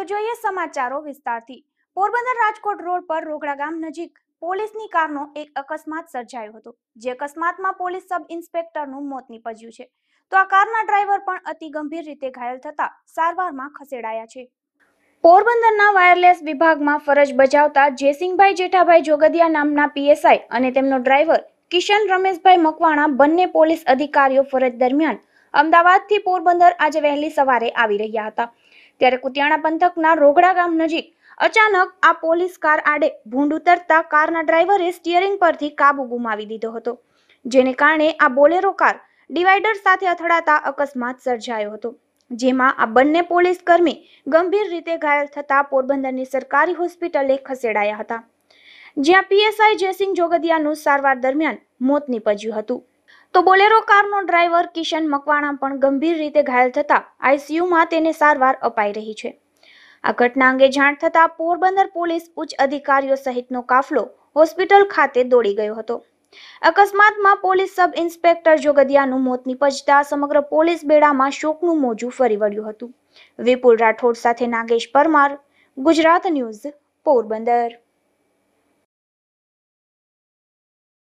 તો જોઈએ સમાચારો વિસ્તારથી પોરબંદર રાજકોટ રોડ પર રોકડા ગામ નજીક પોલીસની કારનો એક અકસ્માત સર્જાયો હતો જે અકસ્માતમાં પોલીસ સબ ઇન્સ્પેક્ટરનું મોત નીપજ્યું છે તો આ કારના ડ્રાઈવર પણ અતિ ગંભીર રીતે ઘાયલ થતા સારવારમાં ખસેડાયા છે પોરબંદરના વાયરલેસ વિભાગમાં ફરજ બજાવતા જયસિંહભાઈ જેઠાભાઈ જોગદિયા નામના પીએસઆઈ અને તેમનો ડ્રાઈવર કિશન રમેશભાઈ મકવાણા બંને પોલીસ અધિકારીઓ ફરજ દરમિયાન અમદાવાદથી પોરબંદર આજે વહેલી સવારે આવી રહ્યા હતા ત્યારે કુતિયાણા પંથકના રોગડા ગામ નજીક અચાનક આ પોલીસ કાર આડે ભૂંડ ઉતરતા કારના ડ્રાઈવરે સ્ટીયરિંગ પરથી કાબુ ગુમાવી દીધો હતો જેને કારણે આ બોલેરો કાર ડિવાઈડર સાથે અથડાતા અકસ્માત સર્જાયો હતો જેમાં આ બંને પોલીસ કર્મી ગંભીર રીતે ઘાયલ થતા પોરબંદરની સરકારી હોસ્પિટલે ખસેડાયા હતા જ્યાં પીએસઆઈ જયસિંહ જોગદિયાનું સારવાર દરમિયાન મોત નીપજ્યું હતું તો બોલેરો કારનો ડ્રાઈવર કિશન મકવાણા પણ ગંભીર રીતે ઘાયલ થતા આઈસીયુમાં તેને સારવાર અપાઈ રહી છે આ ઘટના અંગે જાણ થતાં પોરબંદર પોલીસ ઉચ્ચ અધિકારીઓ સહિતનો કાફલો હોસ્પિટલ ખાતે દોડી ગયો હતો અકસ્માતમાં પોલીસ સબ ઇન્સ્પેક્ટર જોગદિયાનું મોત નિપજતા સમગ્ર પોલીસ બેડામાં શોકનું મોજું ફરી વળ્યું હતું વિપુલ રાઠોડ સાથે નાગેશ પરમાર ગુજરાત ન્યૂઝ પોરબંદર